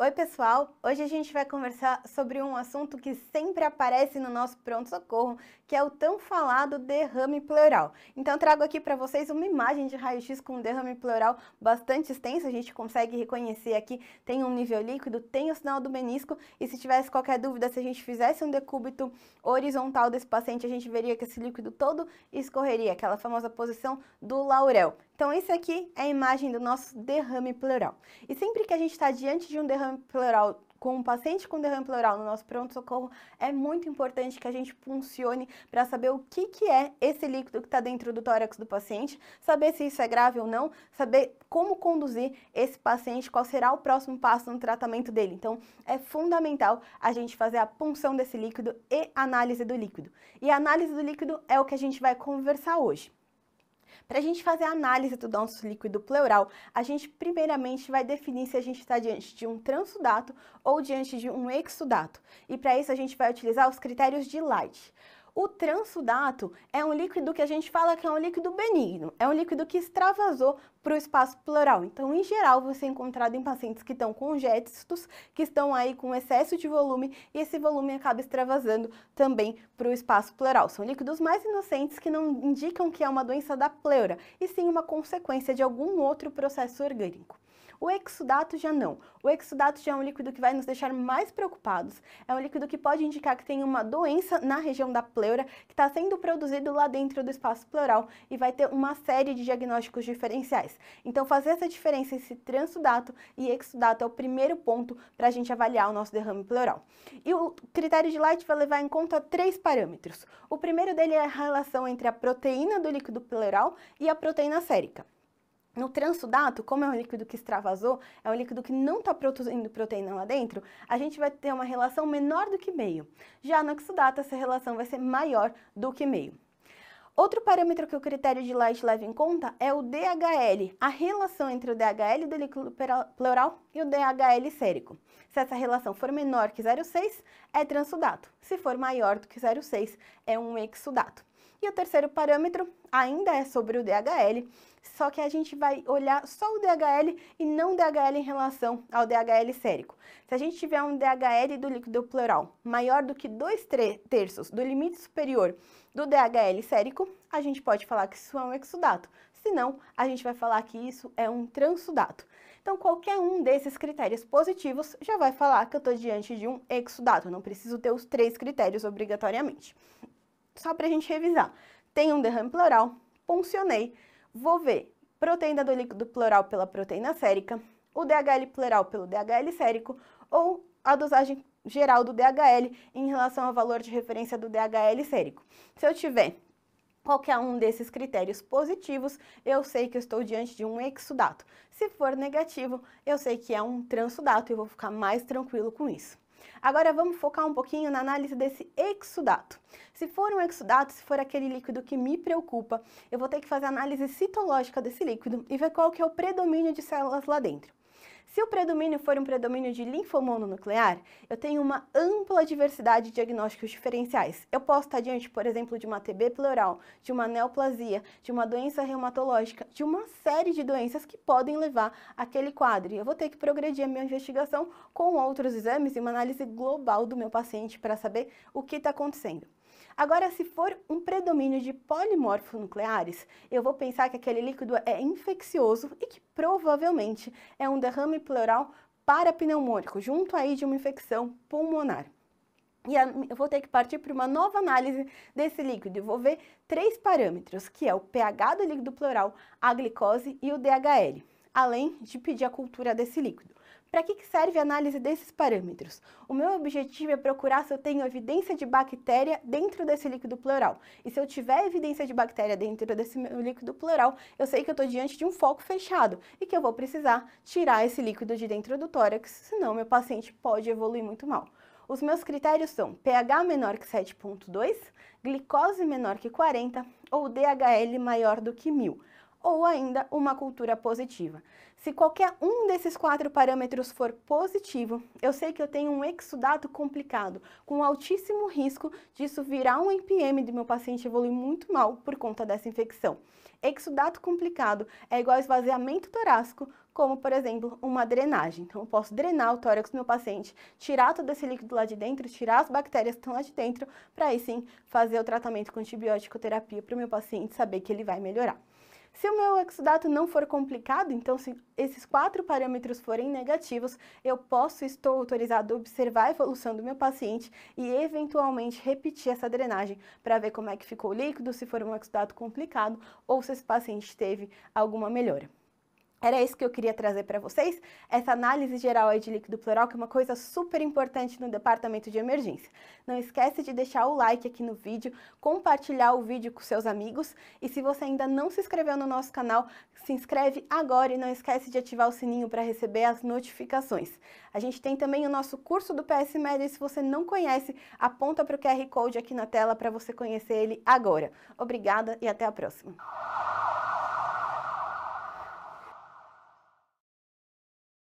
Oi, pessoal! Hoje a gente vai conversar sobre um assunto que sempre aparece no nosso pronto-socorro, que é o tão falado derrame pleural. Então, trago aqui para vocês uma imagem de raio-x com derrame pleural bastante extenso, a gente consegue reconhecer aqui, tem um nível líquido, tem o sinal do menisco, e se tivesse qualquer dúvida, se a gente fizesse um decúbito horizontal desse paciente, a gente veria que esse líquido todo escorreria, aquela famosa posição do laurel. Então, isso aqui é a imagem do nosso derrame pleural. E sempre que a gente está diante de um derrame pleural com um paciente com derrame pleural no nosso pronto-socorro, é muito importante que a gente funcione para saber o que, que é esse líquido que está dentro do tórax do paciente, saber se isso é grave ou não, saber como conduzir esse paciente, qual será o próximo passo no tratamento dele. Então, é fundamental a gente fazer a punção desse líquido e análise do líquido. E a análise do líquido é o que a gente vai conversar hoje. Para a gente fazer a análise do nosso líquido pleural, a gente primeiramente vai definir se a gente está diante de um transudato ou diante de um exudato. E para isso a gente vai utilizar os critérios de Light. O transudato é um líquido que a gente fala que é um líquido benigno, é um líquido que extravasou para o espaço pleural. Então, em geral, você é encontrado em pacientes que estão com congéditos, que estão aí com excesso de volume, e esse volume acaba extravasando também para o espaço pleural. São líquidos mais inocentes que não indicam que é uma doença da pleura, e sim uma consequência de algum outro processo orgânico. O exudato já não. O exudato já é um líquido que vai nos deixar mais preocupados. É um líquido que pode indicar que tem uma doença na região da pleura que está sendo produzido lá dentro do espaço pleural e vai ter uma série de diagnósticos diferenciais. Então, fazer essa diferença entre transudato e exudato é o primeiro ponto para a gente avaliar o nosso derrame pleural. E o critério de Light vai levar em conta três parâmetros. O primeiro dele é a relação entre a proteína do líquido pleural e a proteína sérica. No transudato, como é um líquido que extravasou, é um líquido que não está produzindo proteína lá dentro, a gente vai ter uma relação menor do que meio. Já no exudato, essa relação vai ser maior do que meio. Outro parâmetro que o critério de Light leva em conta é o DHL, a relação entre o DHL do líquido pleural e o DHL sérico. Se essa relação for menor que 0,6, é transudato. Se for maior do que 0,6, é um exudato. E o terceiro parâmetro ainda é sobre o DHL, só que a gente vai olhar só o DHL e não o DHL em relação ao DHL sérico. Se a gente tiver um DHL do líquido plural maior do que dois terços do limite superior do DHL sérico, a gente pode falar que isso é um exudato. Se não, a gente vai falar que isso é um transudato. Então, qualquer um desses critérios positivos já vai falar que eu estou diante de um exudato, não preciso ter os três critérios obrigatoriamente só para a gente revisar. Tem um derrame pleural, puncionei, vou ver proteína do líquido pleural pela proteína sérica, o DHL pleural pelo DHL sérico ou a dosagem geral do DHL em relação ao valor de referência do DHL sérico. Se eu tiver qualquer um desses critérios positivos, eu sei que eu estou diante de um exudato. Se for negativo, eu sei que é um transudato e vou ficar mais tranquilo com isso. Agora vamos focar um pouquinho na análise desse exudato. Se for um exudato, se for aquele líquido que me preocupa, eu vou ter que fazer a análise citológica desse líquido e ver qual que é o predomínio de células lá dentro. Se o predomínio for um predomínio de linfomononuclear, eu tenho uma ampla diversidade de diagnósticos diferenciais. Eu posso estar diante, por exemplo, de uma TB pleural, de uma neoplasia, de uma doença reumatológica, de uma série de doenças que podem levar àquele quadro. E eu vou ter que progredir a minha investigação com outros exames e uma análise global do meu paciente para saber o que está acontecendo. Agora, se for um predomínio de polimorfos nucleares, eu vou pensar que aquele líquido é infeccioso e que provavelmente é um derrame pleural parapneumônico, junto aí de uma infecção pulmonar. E eu vou ter que partir para uma nova análise desse líquido. Eu vou ver três parâmetros, que é o pH do líquido pleural, a glicose e o DHL, além de pedir a cultura desse líquido. Para que serve a análise desses parâmetros? O meu objetivo é procurar se eu tenho evidência de bactéria dentro desse líquido pleural. E se eu tiver evidência de bactéria dentro desse meu líquido pleural, eu sei que eu estou diante de um foco fechado e que eu vou precisar tirar esse líquido de dentro do tórax, senão meu paciente pode evoluir muito mal. Os meus critérios são pH menor que 7.2, glicose menor que 40 ou DHL maior do que 1000 ou ainda uma cultura positiva. Se qualquer um desses quatro parâmetros for positivo, eu sei que eu tenho um exudato complicado, com altíssimo risco disso virar um NPM do meu paciente evoluir muito mal por conta dessa infecção. Exudato complicado é igual esvaziamento torácico, como por exemplo uma drenagem. Então eu posso drenar o tórax do meu paciente, tirar todo esse líquido lá de dentro, tirar as bactérias que estão lá de dentro, para aí sim fazer o tratamento com antibiótico terapia para o meu paciente saber que ele vai melhorar. Se o meu exudato não for complicado, então se esses quatro parâmetros forem negativos, eu posso, estou autorizado a observar a evolução do meu paciente e eventualmente repetir essa drenagem para ver como é que ficou o líquido, se for um exudato complicado ou se esse paciente teve alguma melhora. Era isso que eu queria trazer para vocês, essa análise geral de líquido pleural, que é uma coisa super importante no departamento de emergência. Não esquece de deixar o like aqui no vídeo, compartilhar o vídeo com seus amigos e se você ainda não se inscreveu no nosso canal, se inscreve agora e não esquece de ativar o sininho para receber as notificações. A gente tem também o nosso curso do PS Média se você não conhece, aponta para o QR Code aqui na tela para você conhecer ele agora. Obrigada e até a próxima.